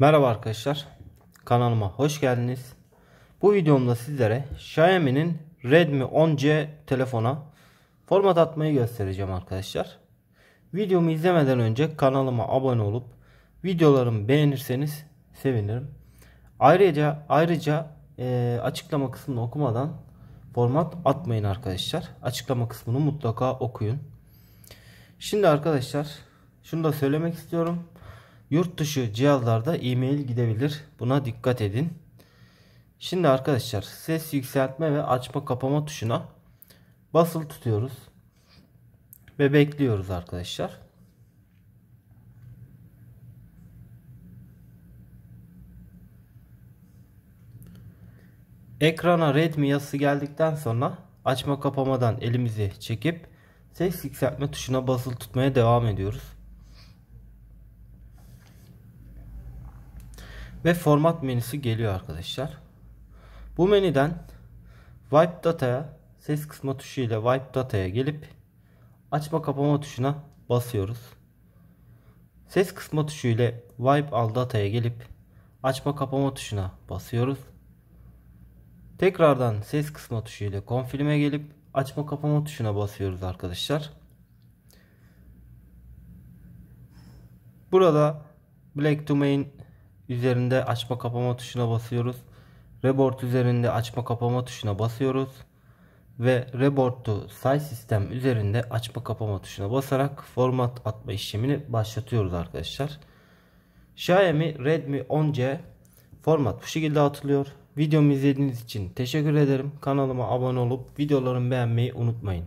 Merhaba arkadaşlar. Kanalıma hoş geldiniz. Bu videomda sizlere Xiaomi'nin Redmi 10C telefona format atmayı göstereceğim arkadaşlar. Videomu izlemeden önce kanalıma abone olup videolarımı beğenirseniz sevinirim. Ayrıca ayrıca e, açıklama kısmını okumadan format atmayın arkadaşlar. Açıklama kısmını mutlaka okuyun. Şimdi arkadaşlar şunu da söylemek istiyorum. Yurt dışı cihazlarda e-mail gidebilir. Buna dikkat edin. Şimdi arkadaşlar ses yükseltme ve açma kapama tuşuna basılı tutuyoruz. Ve bekliyoruz arkadaşlar. Ekrana Redmi yazısı geldikten sonra açma kapamadan elimizi çekip ses yükseltme tuşuna basılı tutmaya devam ediyoruz. ve format menüsü geliyor arkadaşlar. Bu menüden wipe data'ya ses kısma tuşu ile wipe data'ya gelip açma kapama tuşuna basıyoruz. Ses kısma tuşu ile wipe al data'ya gelip açma kapama tuşuna basıyoruz. Tekrardan ses kısma tuşu ile konfirme gelip açma kapama tuşuna basıyoruz arkadaşlar. Burada Black Domain üzerinde açma kapama tuşuna basıyoruz. Reboard üzerinde açma kapama tuşuna basıyoruz. Ve Reboard to Size Sistem üzerinde açma kapama tuşuna basarak format atma işlemini başlatıyoruz arkadaşlar. Xiaomi Redmi 10C format bu şekilde atılıyor. Videomu izlediğiniz için teşekkür ederim. Kanalıma abone olup videolarımı beğenmeyi unutmayın.